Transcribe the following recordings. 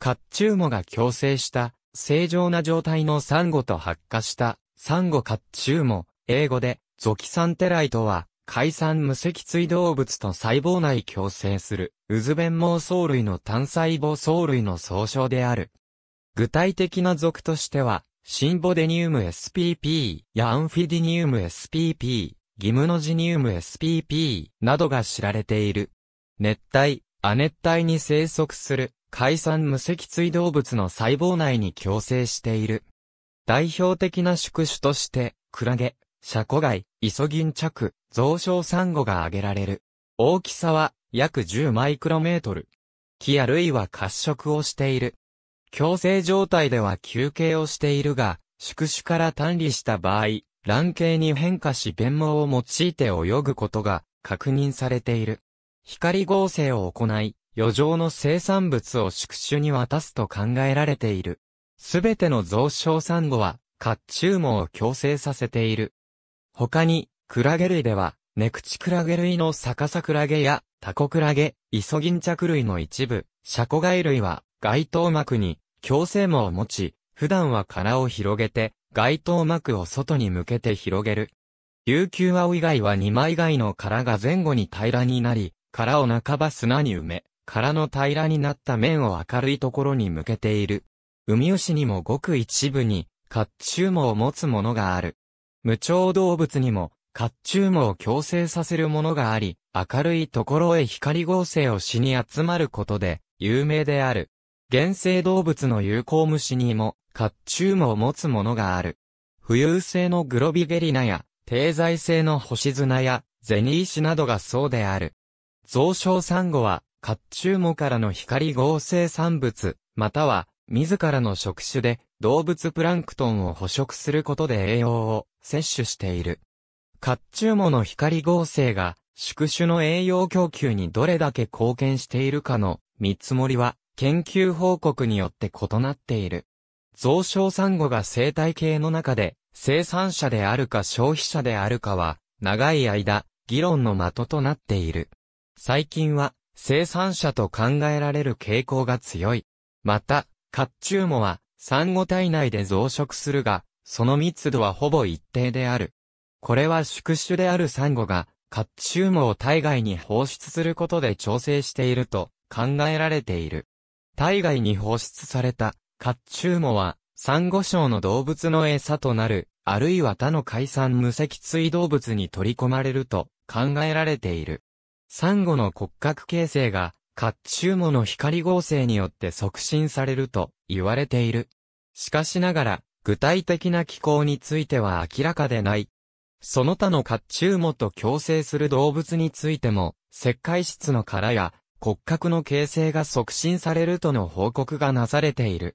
甲冑モが共生した、正常な状態のサンゴと発火した、サンゴ甲冑モ。英語で、ゾキサンテライとは、海産無脊椎動物と細胞内共生する、ウズベン毛藻類の単細胞藻類の総称である。具体的な属としては、シンボデニウム SPP やアンフィディニウム SPP、ギムノジニウム SPP などが知られている。熱帯、亜熱帯に生息する海産無脊椎動物の細胞内に共生している。代表的な宿主として、クラゲ、シャコガイ、イソギンチャク、増殖サンゴが挙げられる。大きさは約10マイクロメートル。木や類は褐色をしている。共生状態では休憩をしているが、宿主から単離した場合、卵形に変化し弁毛を用いて泳ぐことが確認されている。光合成を行い、余剰の生産物を宿主に渡すと考えられている。すべての増床産後は、褐虫網を強制させている。他に、クラゲ類では、ネクチクラゲ類の逆さクラゲや、タコクラゲ、イソギンチャク類の一部、シャコガイ類は、外頭膜に、強制網を持ち、普段は殻を広げて、外頭膜を外に向けて広げる。琉球青以外は二枚貝の殻が前後に平らになり、殻を半ば砂に埋め、殻の平らになった面を明るいところに向けている。海牛にもごく一部に、ュー網を持つものがある。無調動物にも、ュー網を強制させるものがあり、明るいところへ光合成をしに集まることで、有名である。原生動物の有効虫にも、ュー網を持つものがある。浮遊性のグロビゲリナや、低在性の星砂や、ゼニーシなどがそうである。増床サンゴは、甲冑もからの光合成産物、または、自らの触手で動物プランクトンを捕食することで栄養を摂取している。甲冑もの光合成が宿主の栄養供給にどれだけ貢献しているかの見積もりは研究報告によって異なっている。増床産後が生態系の中で生産者であるか消費者であるかは長い間議論の的となっている。最近は生産者と考えられる傾向が強い。また、甲冑もは、産後体内で増殖するが、その密度はほぼ一定である。これは宿主であるサンゴが、甲冑モを体外に放出することで調整していると考えられている。体外に放出された甲冑モは、サンゴ礁の動物の餌となる、あるいは他の海産無脊椎動物に取り込まれると考えられている。サンゴの骨格形成が、カッチューモの光合成によって促進されると言われている。しかしながら、具体的な機構については明らかでない。その他のカッチューモと共生する動物についても、石灰質の殻や骨格の形成が促進されるとの報告がなされている。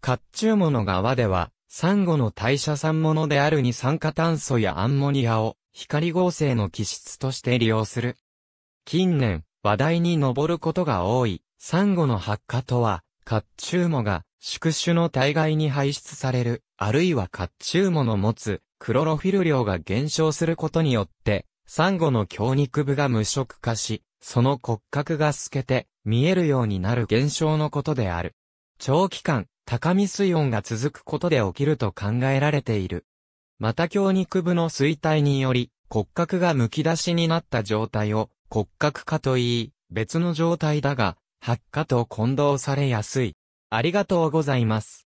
カッチューモの側では、サンゴの代謝産物である二酸化炭素やアンモニアを光合成の気質として利用する。近年、話題に上ることが多い、サンゴの発火とは、カッチューモが宿主の体外に排出される、あるいはカッチューモの持つクロロフィル量が減少することによって、サンゴの強肉部が無色化し、その骨格が透けて見えるようになる現象のことである。長期間、高み水温が続くことで起きると考えられている。また強肉部の衰退により、骨格が剥き出しになった状態を骨格化と言い、別の状態だが、発火と混同されやすい。ありがとうございます。